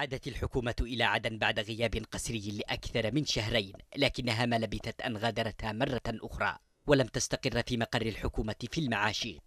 عادت الحكومة إلى عدن بعد غياب قسري لأكثر من شهرين لكنها ما لبثت أن غادرتها مرة أخرى ولم تستقر في مقر الحكومة في المعاشيق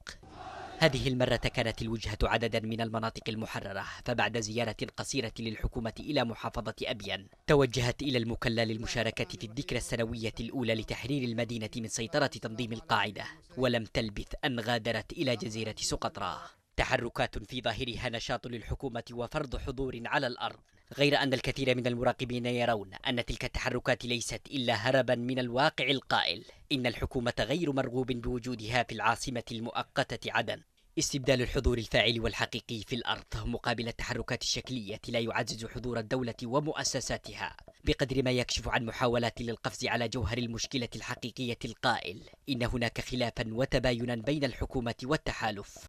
هذه المرة كانت الوجهة عددا من المناطق المحررة فبعد زيارة قصيرة للحكومة إلى محافظة أبيان توجهت إلى المكلة للمشاركة في الذكرى السنوية الأولى لتحرير المدينة من سيطرة تنظيم القاعدة ولم تلبث أن غادرت إلى جزيرة سقطرى تحركات في ظاهرها نشاط للحكومة وفرض حضور على الأرض غير أن الكثير من المراقبين يرون أن تلك التحركات ليست إلا هربا من الواقع القائل إن الحكومة غير مرغوب بوجودها في العاصمة المؤقتة عدن استبدال الحضور الفاعل والحقيقي في الأرض مقابل التحركات الشكلية لا يعزز حضور الدولة ومؤسساتها بقدر ما يكشف عن محاولات للقفز على جوهر المشكلة الحقيقية القائل إن هناك خلافا وتباينا بين الحكومة والتحالف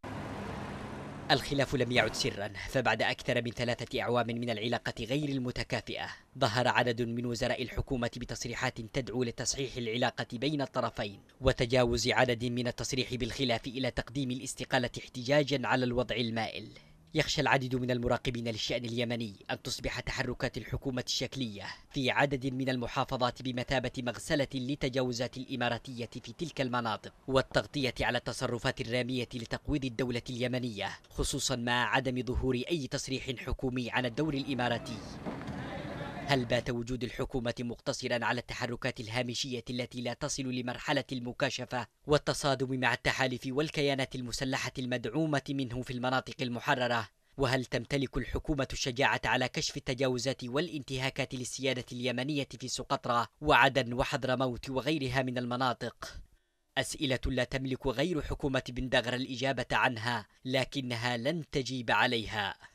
الخلاف لم يعد سرا فبعد أكثر من ثلاثة أعوام من العلاقة غير المتكافئة ظهر عدد من وزراء الحكومة بتصريحات تدعو لتصحيح العلاقة بين الطرفين وتجاوز عدد من التصريح بالخلاف إلى تقديم الاستقالة احتجاجا على الوضع المائل يخشى العديد من المراقبين للشأن اليمني أن تصبح تحركات الحكومة الشكلية في عدد من المحافظات بمثابة مغسلة لتجاوزات الإماراتية في تلك المناطق والتغطية على التصرفات الرامية لتقويض الدولة اليمنية خصوصا مع عدم ظهور أي تصريح حكومي عن الدور الإماراتي هل بات وجود الحكومة مقتصرا على التحركات الهامشية التي لا تصل لمرحلة المكاشفة والتصادم مع التحالف والكيانات المسلحة المدعومة منه في المناطق المحررة؟ وهل تمتلك الحكومة الشجاعة على كشف التجاوزات والانتهاكات للسيادة اليمنية في سقطرى وعدن وحضرموت وغيرها من المناطق؟ أسئلة لا تملك غير حكومة بندغر الإجابة عنها لكنها لن تجيب عليها